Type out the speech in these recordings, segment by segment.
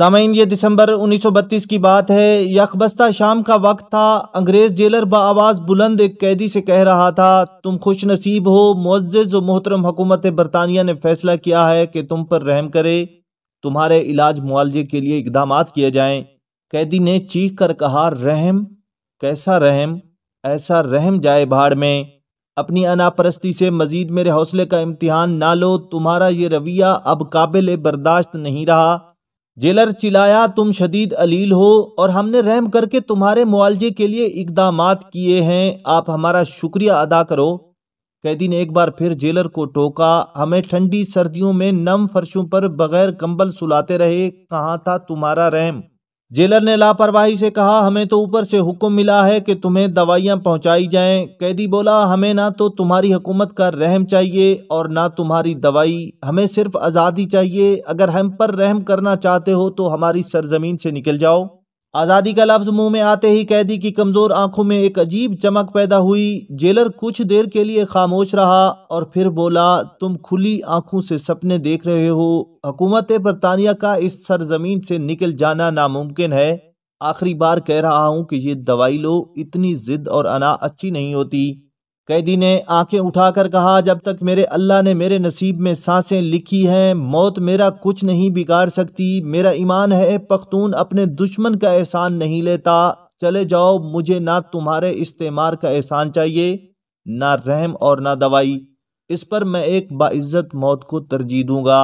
सामीन ये दिसंबर 1932 की बात है यकबस्ता शाम का वक्त था अंग्रेज़ जेलर ब आवाज़ बुलंद एक कैदी से कह रहा था तुम खुश नसीब हो मोज़ व मोहतरम हुकूमत बरतानिया ने फैसला किया है कि तुम पर रहम करे तुम्हारे इलाज मुआलजे के लिए इकदाम किए जाएं कैदी ने चीख कर कहा रहम कैसा रहम ऐसा रहम जाए भाड़ में अपनी अनापरस्ती से मज़ीद मेरे हौसले का इम्तहान ना लो तुम्हारा ये रवैया अब काबिल बर्दाश्त नहीं रहा जेलर चिल्लाया तुम शदीद अलील हो और हमने रहम करके तुम्हारे मुआवजे के लिए इकदाम किए हैं आप हमारा शुक्रिया अदा करो कैदी ने एक बार फिर जेलर को टोका हमें ठंडी सर्दियों में नम फर्शों पर बगैर कंबल सुलाते रहे कहाँ था तुम्हारा रहम जेलर ने लापरवाही से कहा हमें तो ऊपर से हुक्म मिला है कि तुम्हें दवाइयाँ पहुँचाई जाएं। कैदी बोला हमें ना तो तुम्हारी हुकूमत का रहम चाहिए और ना तुम्हारी दवाई हमें सिर्फ आज़ादी चाहिए अगर हम पर रहम करना चाहते हो तो हमारी सरजमीन से निकल जाओ आज़ादी का लफ्ज़ मुंह में आते ही कैदी की कमज़ोर आंखों में एक अजीब चमक पैदा हुई जेलर कुछ देर के लिए खामोश रहा और फिर बोला तुम खुली आंखों से सपने देख रहे हो हुकूमत बरतानिया का इस सरजमीन से निकल जाना नामुमकिन है आखिरी बार कह रहा हूँ कि ये दवाई लो इतनी ज़िद और अना अच्छी नहीं होती कैदी ने आंखें उठाकर कहा जब तक मेरे अल्लाह ने मेरे नसीब में सांसें लिखी हैं मौत मेरा कुछ नहीं बिगाड़ सकती मेरा ईमान है पख्तून अपने दुश्मन का एहसान नहीं लेता चले जाओ मुझे ना तुम्हारे इस्तेमार का एहसान चाहिए ना रहम और ना दवाई इस पर मैं एक बाइज्जत मौत को तरजीह दूंगा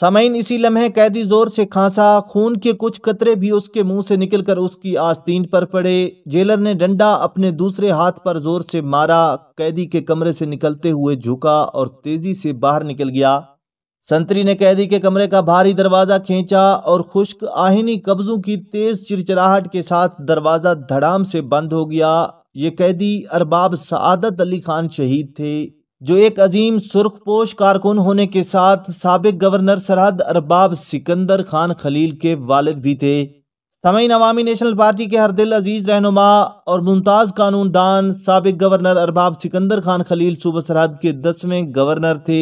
समयन इसी लम्हे कैदी जोर से खांसा खून के कुछ कतरे भी उसके मुंह से निकलकर उसकी आस्तीन पर पड़े जेलर ने डंडा अपने दूसरे हाथ पर जोर से मारा कैदी के कमरे से निकलते हुए झुका और तेजी से बाहर निकल गया संतरी ने कैदी के कमरे का भारी दरवाजा खींचा और खुश्क आहिनी कब्जों की तेज चिरचिराहट के साथ दरवाजा धड़ाम से बंद हो गया ये कैदी अरबाब सदत अली खान शहीद थे जो एक अजीम सुर्खपोश कारकुन होने के साथ सबक गवर्नर सरहद अरबाब सिकंदर खान खलील के वालद भी थे समीन अवामी नेशनल पार्टी के हरदिल अजीज़ रहनुमा और मुमताज़ कानून दान सबक गवर्नर अरबाब सिकंदर खान खलील सूबह सरहद के दसवें गवर्नर थे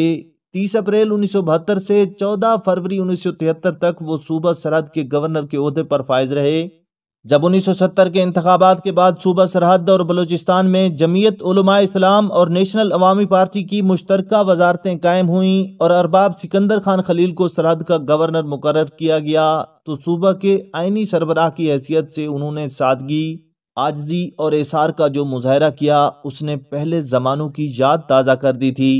तीस अप्रैल उन्नीस सौ बहत्तर से चौदह फरवरी उन्नीस सौ तिहत्तर तक वो सूबा सरहद के गवर्नर के अहदे पर फायज रहे जब 1970 के इंतबात के बाद सूबा सरहद और बलूचिस्तान में जमीयत इस्लाम और नेशनल अवामी पार्टी की मुश्तरक वजारतें कायम हुईं और अरबाब सिकंदर खान खलील को सरहद का गवर्नर मुकर किया गया तो सूबा के आइनी सरबराह की हैसियत से उन्होंने सादगी आजदी और एसार का जो मुजाहरा किया उसने पहले ज़मानों की याद ताज़ा कर दी थी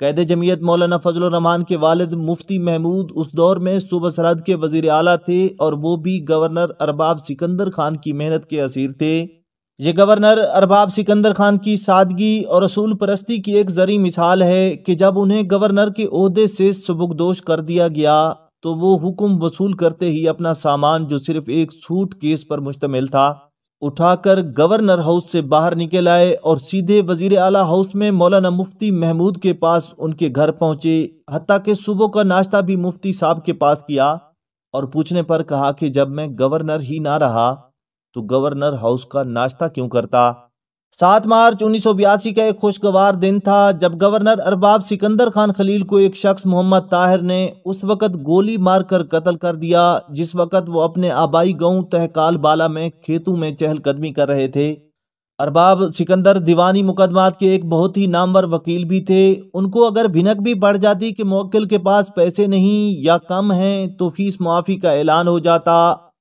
कैद जमीयत मौलाना फजल के वालद मुफ्ती महमूद उस दौर में सूबा सरहद के वजीर अला थे और वो भी गवर्नर अरबाब सिकंदर खान की मेहनत के असीर थे ये गवर्नर अरबाब सिकंदर खान की सादगी और असूल परस्ती की एक जरी मिसाल है कि जब उन्हें गवर्नर के अहदे से सबकदोश कर दिया गया तो वो हुक्म वसूल करते ही अपना सामान जो सिर्फ एक सूट केस पर मुश्तमिल था उठाकर गवर्नर हाउस से बाहर निकल आए और सीधे वजीर अला हाउस में मौलाना मुफ्ती महमूद के पास उनके घर पहुंचे हती के सुबह का नाश्ता भी मुफ्ती साहब के पास किया और पूछने पर कहा कि जब मैं गवर्नर ही ना रहा तो गवर्नर हाउस का नाश्ता क्यों करता सात मार्च उन्नीस का एक खुशगवार दिन था जब गवर्नर अरबाब सिकंदर खान खलील को एक शख्स मोहम्मद ताहिर ने उस वक़्त गोली मारकर कत्ल कर दिया जिस वक़्त वो अपने आबाई गांव तहकाल बाला में खेतों में चहलकदमी कर रहे थे अरबाब सिकंदर दीवानी मुकदमात के एक बहुत ही नामवर वकील भी थे उनको अगर भिनक भी पड़ जाती कि मोकिल के पास पैसे नहीं या कम हैं तो फीस मुआफ़ी का ऐलान हो जाता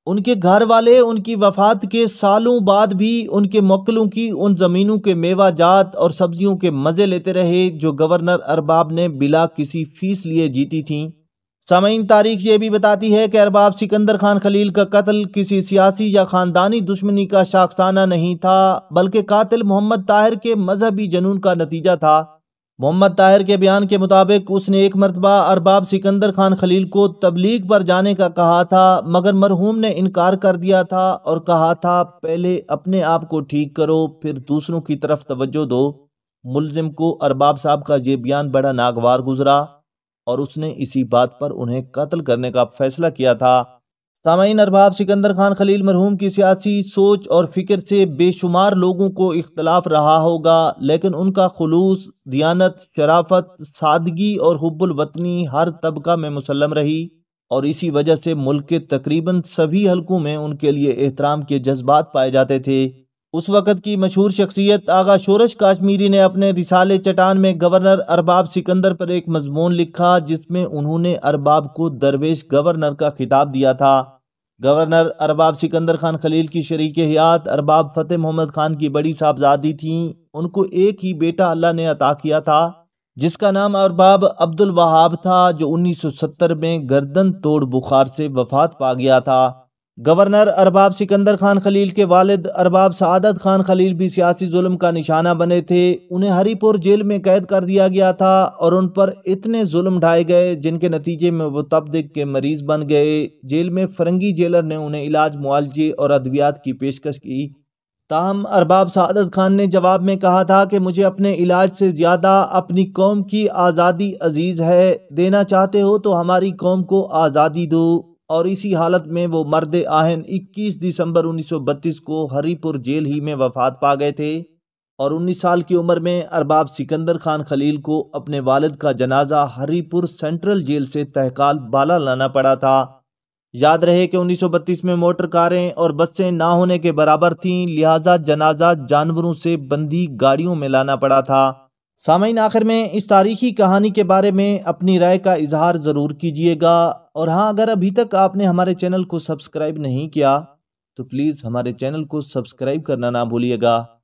उनके घर वाले उनकी वफात के सालों बाद भी उनके मक्लों की उन ज़मीनों के मेवा जात और सब्जियों के मज़े लेते रहे जो गवर्नर अरबाब ने बिला किसी फीस लिए जीती थीं सामीन तारीख ये भी बताती है कि अरबाब सिकंदर खान खलील का कत्ल किसी सियासी या ख़ानदानी दुश्मनी का शाखसाना नहीं था बल्कि कातिल मोहम्मद ताहिर के मजहबी जनून का नतीजा था मोहम्मद ताहिर के बयान के मुताबिक उसने एक मरतबा अरबाब सिकंदर खान खलील को तबलीग पर जाने का कहा था मगर मरहूम ने इनकार कर दिया था और कहा था पहले अपने आप को ठीक करो फिर दूसरों की तरफ तवज्जो दो मुलजिम को अरबाब साहब का ये बयान बड़ा नागवार गुजरा और उसने इसी बात पर उन्हें कत्ल करने का फैसला किया था सामीन अरबाब सिकंदर खान खलील मरहूम की सियासी सोच और फिक्र से बेशुमार लोगों को इख्तलाफ रहा होगा लेकिन उनका खलूस दियानत शराफत सादगी और हब्बुलवतनी हर तबका में मुसलम रही और इसी वजह से मुल्क के तकरीबन सभी हलकों में उनके लिए एहतराम के जज्बात पाए जाते थे उस वक़्त की मशहूर शख्सियत आगा शोरश काश्मीरी ने अपने रिसाले चटान में गवर्नर अरबाब सिकंदर पर एक मजमून लिखा जिसमें उन्होंने अरबाब को दरवेश गवर्नर का खिताब दिया था गवर्नर अरबाब सिकंदर खान खलील की शरीक हयात अरबाब फ़तेह मोहम्मद खान की बड़ी साहबजादी थीं उनको एक ही बेटा अल्लाह ने अता किया था जिसका नाम अरबाब अब्दुल वहाब था जो 1970 में गर्दन तोड़ बुखार से वफात पा गया था गवर्नर अरबाब सिकंदर खान खलील के वालिद अरबाब सदत खान खलील भी सियासी जुल्म का निशाना बने थे उन्हें हरीपुर जेल में कैद कर दिया गया था और उन पर इतने जुल्म ढाए गए जिनके नतीजे में वो तबदिक के मरीज बन गए जेल में फरंगी जेलर ने उन्हें इलाज मुआलजे और अद्वियात की पेशकश की ताहम अरबाब सदत खान ने जवाब में कहा था कि मुझे अपने इलाज से ज़्यादा अपनी कौम की आज़ादी अजीज़ है देना चाहते हो तो हमारी कौम को आज़ादी दो और इसी हालत में वो मर्द आहन 21 दिसंबर 1932 को हरीपुर जेल ही में वफात पा गए थे और 19 साल की उम्र में अरबाब सिकंदर खान खलील को अपने वालद का जनाजा हरीपुर सेंट्रल जेल से तहकाल बाला लाना पड़ा था याद रहे कि 1932 में मोटर कारें और बसें ना होने के बराबर थीं लिहाजा जनाजा जानवरों से बंदी गाड़ियों में लाना पड़ा था सामयन आखिर में इस तारीखी कहानी के बारे में अपनी राय का इजहार ज़रूर कीजिएगा और हाँ अगर अभी तक आपने हमारे चैनल को सब्सक्राइब नहीं किया तो प्लीज़ हमारे चैनल को सब्सक्राइब करना ना भूलिएगा